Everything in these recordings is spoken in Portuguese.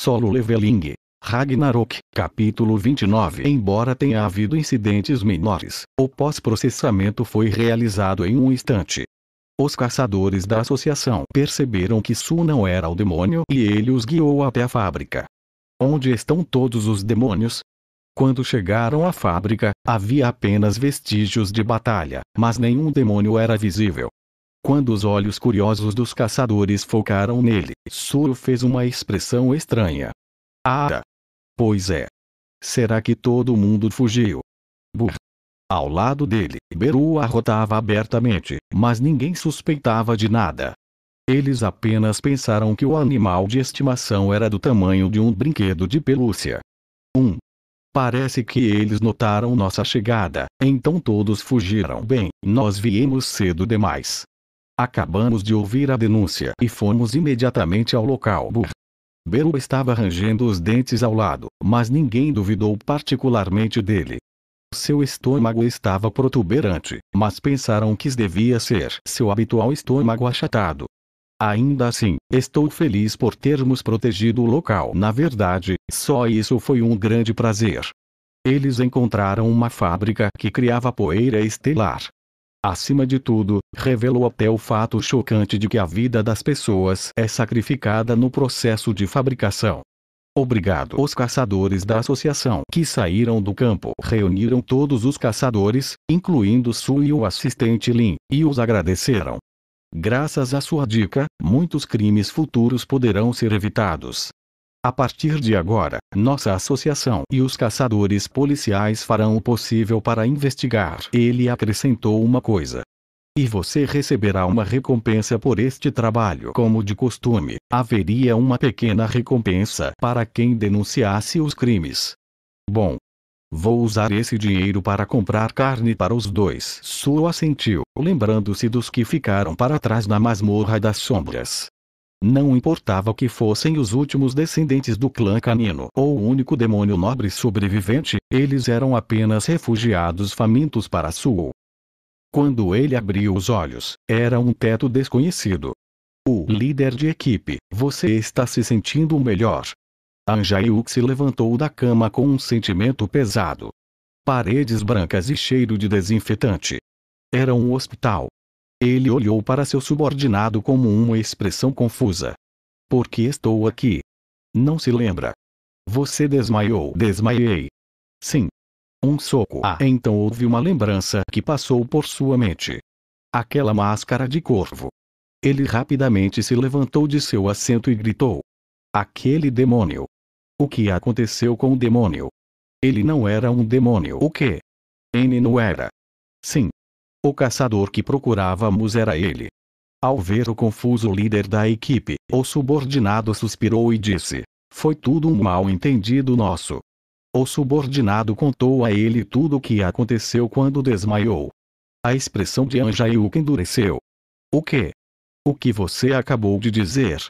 Solo Leveling. Ragnarok, capítulo 29 Embora tenha havido incidentes menores, o pós-processamento foi realizado em um instante. Os caçadores da associação perceberam que Su não era o demônio e ele os guiou até a fábrica. Onde estão todos os demônios? Quando chegaram à fábrica, havia apenas vestígios de batalha, mas nenhum demônio era visível. Quando os olhos curiosos dos caçadores focaram nele, Soro fez uma expressão estranha. Ah! Pois é. Será que todo mundo fugiu? Burr. Ao lado dele, Beru arrotava abertamente, mas ninguém suspeitava de nada. Eles apenas pensaram que o animal de estimação era do tamanho de um brinquedo de pelúcia. 1. Um. Parece que eles notaram nossa chegada, então todos fugiram. Bem, nós viemos cedo demais. Acabamos de ouvir a denúncia e fomos imediatamente ao local. Beru estava rangendo os dentes ao lado, mas ninguém duvidou particularmente dele. Seu estômago estava protuberante, mas pensaram que devia ser seu habitual estômago achatado. Ainda assim, estou feliz por termos protegido o local. Na verdade, só isso foi um grande prazer. Eles encontraram uma fábrica que criava poeira estelar, Acima de tudo, revelou até o fato chocante de que a vida das pessoas é sacrificada no processo de fabricação. Obrigado. Os caçadores da associação que saíram do campo reuniram todos os caçadores, incluindo Su e o assistente Lin, e os agradeceram. Graças à sua dica, muitos crimes futuros poderão ser evitados. A partir de agora, nossa associação e os caçadores policiais farão o possível para investigar. Ele acrescentou uma coisa. E você receberá uma recompensa por este trabalho. Como de costume, haveria uma pequena recompensa para quem denunciasse os crimes. Bom. Vou usar esse dinheiro para comprar carne para os dois. Sua assentiu, lembrando-se dos que ficaram para trás na masmorra das sombras. Não importava que fossem os últimos descendentes do clã canino ou o único demônio nobre sobrevivente, eles eram apenas refugiados famintos para Sul. Quando ele abriu os olhos, era um teto desconhecido. O líder de equipe, você está se sentindo melhor. Anjaiuk se levantou da cama com um sentimento pesado. Paredes brancas e cheiro de desinfetante. Era um hospital, ele olhou para seu subordinado como uma expressão confusa. Por que estou aqui? Não se lembra. Você desmaiou. Desmaiei. Sim. Um soco. Ah, então houve uma lembrança que passou por sua mente. Aquela máscara de corvo. Ele rapidamente se levantou de seu assento e gritou: Aquele demônio! O que aconteceu com o demônio? Ele não era um demônio. O que? N não era. Sim, o caçador que procurávamos era ele. Ao ver o confuso líder da equipe, o subordinado suspirou e disse: Foi tudo um mal entendido nosso. O subordinado contou a ele tudo o que aconteceu quando desmaiou. A expressão de Anjaiuca endureceu. O que? O que você acabou de dizer?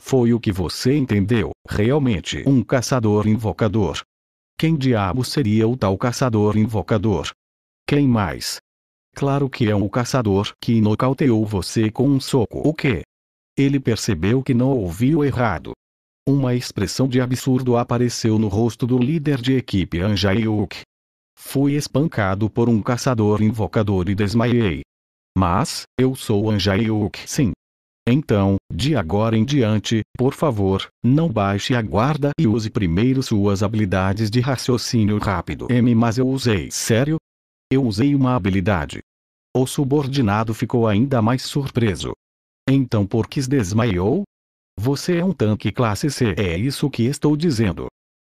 Foi o que você entendeu, realmente um caçador invocador. Quem diabo seria o tal caçador invocador? Quem mais? Claro que é o caçador que nocauteou você com um soco. O que? Ele percebeu que não ouviu errado. Uma expressão de absurdo apareceu no rosto do líder de equipe Anjayuk. Fui espancado por um caçador invocador e desmaiei. Mas, eu sou Anjayuk, sim. Então, de agora em diante, por favor, não baixe a guarda e use primeiro suas habilidades de raciocínio rápido. M mas eu usei sério, eu usei uma habilidade. O subordinado ficou ainda mais surpreso. Então por que desmaiou? Você é um tanque classe C, é isso que estou dizendo.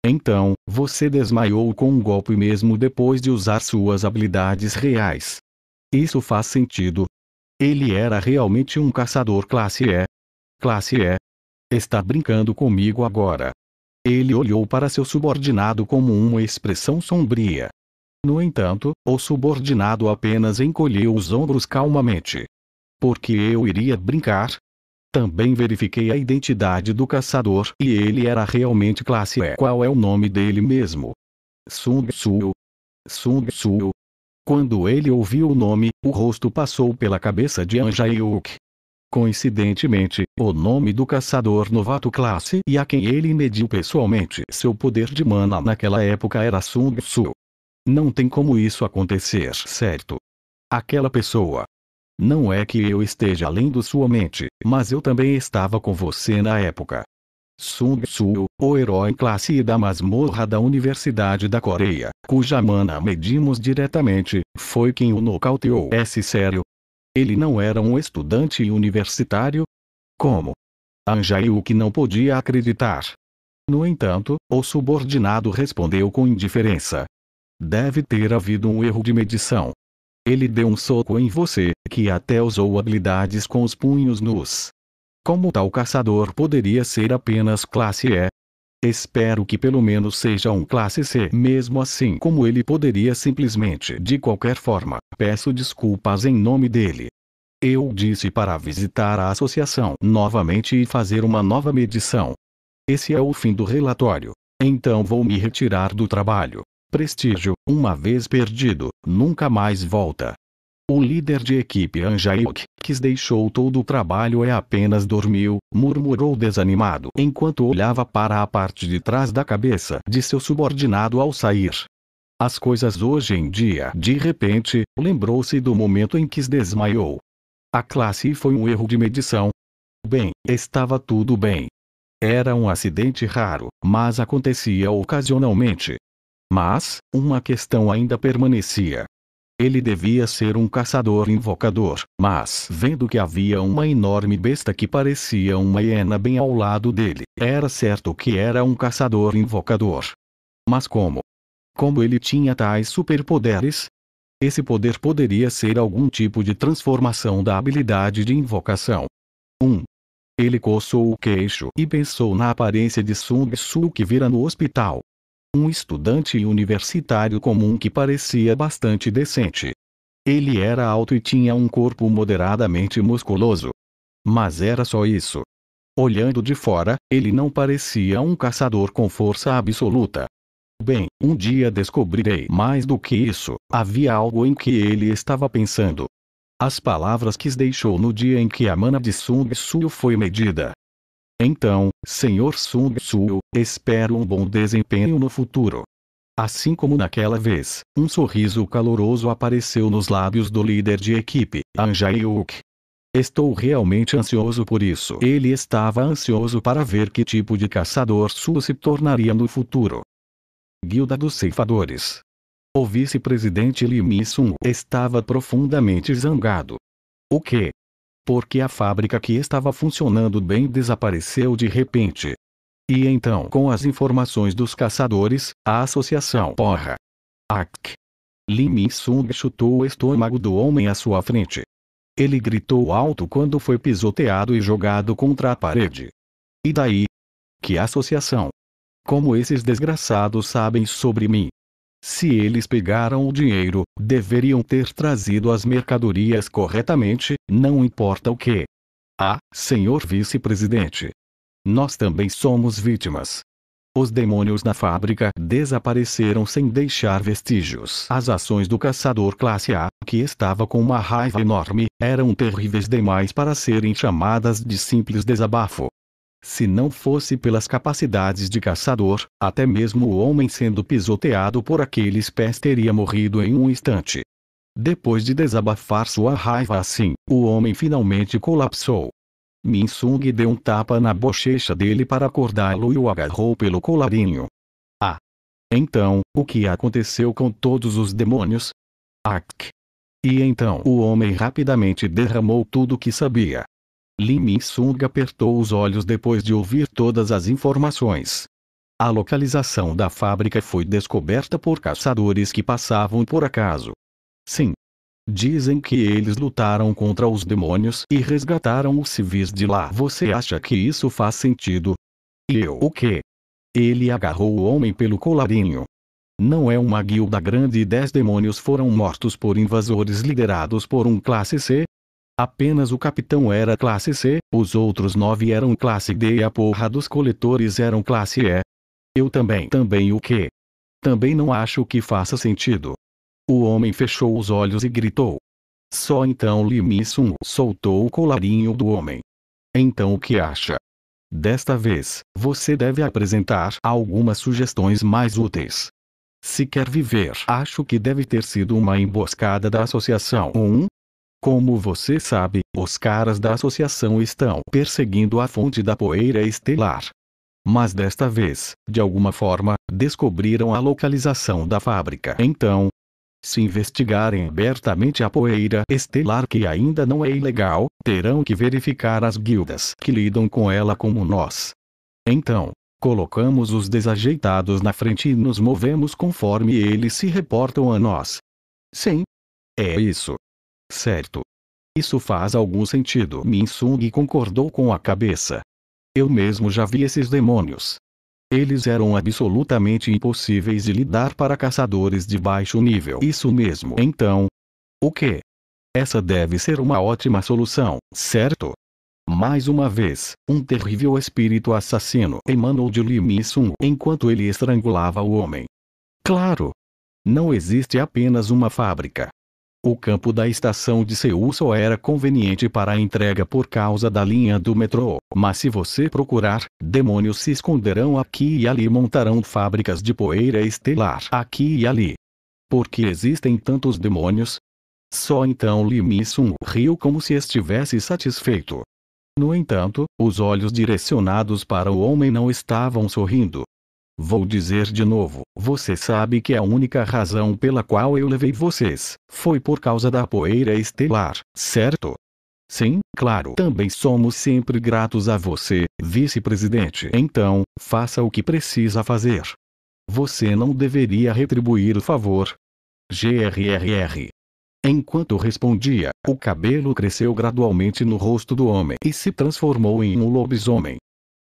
Então, você desmaiou com um golpe mesmo depois de usar suas habilidades reais. Isso faz sentido. Ele era realmente um caçador classe E. Classe E. Está brincando comigo agora. Ele olhou para seu subordinado como uma expressão sombria. No entanto, o subordinado apenas encolheu os ombros calmamente. Porque eu iria brincar? Também verifiquei a identidade do caçador e ele era realmente classe E. Qual é o nome dele mesmo? Sung Suu. Sung Suu. Quando ele ouviu o nome, o rosto passou pela cabeça de Anja Yuk. Coincidentemente, o nome do caçador novato classe e a quem ele mediu pessoalmente seu poder de mana naquela época era Sung Suu. Não tem como isso acontecer, certo? Aquela pessoa. Não é que eu esteja além do sua mente, mas eu também estava com você na época. Sung Tzu, o herói classe da masmorra da Universidade da Coreia, cuja mana medimos diretamente, foi quem o nocauteou. É sério? Ele não era um estudante universitário? Como? Anjaiu que não podia acreditar. No entanto, o subordinado respondeu com indiferença. Deve ter havido um erro de medição. Ele deu um soco em você, que até usou habilidades com os punhos nus. Como tal caçador poderia ser apenas classe E? Espero que pelo menos seja um classe C, mesmo assim como ele poderia simplesmente de qualquer forma. Peço desculpas em nome dele. Eu disse para visitar a associação novamente e fazer uma nova medição. Esse é o fim do relatório. Então vou me retirar do trabalho. Prestígio, uma vez perdido, nunca mais volta. O líder de equipe Anjaik, que deixou todo o trabalho e apenas dormiu, murmurou desanimado enquanto olhava para a parte de trás da cabeça de seu subordinado ao sair. As coisas hoje em dia, de repente, lembrou-se do momento em que desmaiou. A classe foi um erro de medição. Bem, estava tudo bem. Era um acidente raro, mas acontecia ocasionalmente. Mas, uma questão ainda permanecia. Ele devia ser um caçador invocador, mas vendo que havia uma enorme besta que parecia uma hiena bem ao lado dele, era certo que era um caçador invocador. Mas como? Como ele tinha tais superpoderes? Esse poder poderia ser algum tipo de transformação da habilidade de invocação. 1. Um. Ele coçou o queixo e pensou na aparência de Sung Su que vira no hospital, um estudante universitário comum que parecia bastante decente. Ele era alto e tinha um corpo moderadamente musculoso. Mas era só isso. Olhando de fora, ele não parecia um caçador com força absoluta. Bem, um dia descobrirei mais do que isso, havia algo em que ele estava pensando. As palavras que deixou no dia em que a mana de Sung Suyo foi medida, então, Senhor Sun Tzu, espero um bom desempenho no futuro. Assim como naquela vez, um sorriso caloroso apareceu nos lábios do líder de equipe, Uk. Estou realmente ansioso por isso. Ele estava ansioso para ver que tipo de caçador Su se tornaria no futuro. Guilda dos Ceifadores. O vice-presidente Lim Sung estava profundamente zangado. O que, porque a fábrica que estava funcionando bem desapareceu de repente. E então, com as informações dos caçadores, a associação Porra. Ak. Lim sung chutou o estômago do homem à sua frente. Ele gritou alto quando foi pisoteado e jogado contra a parede. E daí? Que associação? Como esses desgraçados sabem sobre mim? Se eles pegaram o dinheiro, deveriam ter trazido as mercadorias corretamente, não importa o que. Ah, senhor vice-presidente. Nós também somos vítimas. Os demônios na fábrica desapareceram sem deixar vestígios. As ações do caçador classe A, que estava com uma raiva enorme, eram terríveis demais para serem chamadas de simples desabafo. Se não fosse pelas capacidades de caçador, até mesmo o homem sendo pisoteado por aqueles pés teria morrido em um instante. Depois de desabafar sua raiva assim, o homem finalmente colapsou. Minsung deu um tapa na bochecha dele para acordá-lo e o agarrou pelo colarinho. Ah! Então, o que aconteceu com todos os demônios? Ak! E então o homem rapidamente derramou tudo o que sabia, Lin Min-sung apertou os olhos depois de ouvir todas as informações. A localização da fábrica foi descoberta por caçadores que passavam por acaso. Sim. Dizem que eles lutaram contra os demônios e resgataram os civis de lá. Você acha que isso faz sentido? E eu o quê? Ele agarrou o homem pelo colarinho. Não é uma guilda grande e dez demônios foram mortos por invasores liderados por um classe C, Apenas o capitão era classe C, os outros nove eram classe D e a porra dos coletores eram classe E. Eu também. Também o que? Também não acho que faça sentido. O homem fechou os olhos e gritou. Só então Li soltou o colarinho do homem. Então o que acha? Desta vez, você deve apresentar algumas sugestões mais úteis. Se quer viver, acho que deve ter sido uma emboscada da Associação 1, como você sabe, os caras da associação estão perseguindo a fonte da poeira estelar. Mas desta vez, de alguma forma, descobriram a localização da fábrica. Então, se investigarem abertamente a poeira estelar que ainda não é ilegal, terão que verificar as guildas que lidam com ela como nós. Então, colocamos os desajeitados na frente e nos movemos conforme eles se reportam a nós. Sim. É isso. Certo. Isso faz algum sentido. Minsung concordou com a cabeça. Eu mesmo já vi esses demônios. Eles eram absolutamente impossíveis de lidar para caçadores de baixo nível. Isso mesmo. Então, o que? Essa deve ser uma ótima solução, certo? Mais uma vez, um terrível espírito assassino emanou de Li Missum enquanto ele estrangulava o homem. Claro! Não existe apenas uma fábrica. O campo da estação de Seul só era conveniente para a entrega por causa da linha do metrô. Mas se você procurar, demônios se esconderão aqui e ali montarão fábricas de poeira estelar aqui e ali. Por que existem tantos demônios? Só então Li riu como se estivesse satisfeito. No entanto, os olhos direcionados para o homem não estavam sorrindo, Vou dizer de novo, você sabe que a única razão pela qual eu levei vocês, foi por causa da poeira estelar, certo? Sim, claro, também somos sempre gratos a você, vice-presidente. Então, faça o que precisa fazer. Você não deveria retribuir o favor. GRRR. Enquanto respondia, o cabelo cresceu gradualmente no rosto do homem e se transformou em um lobisomem.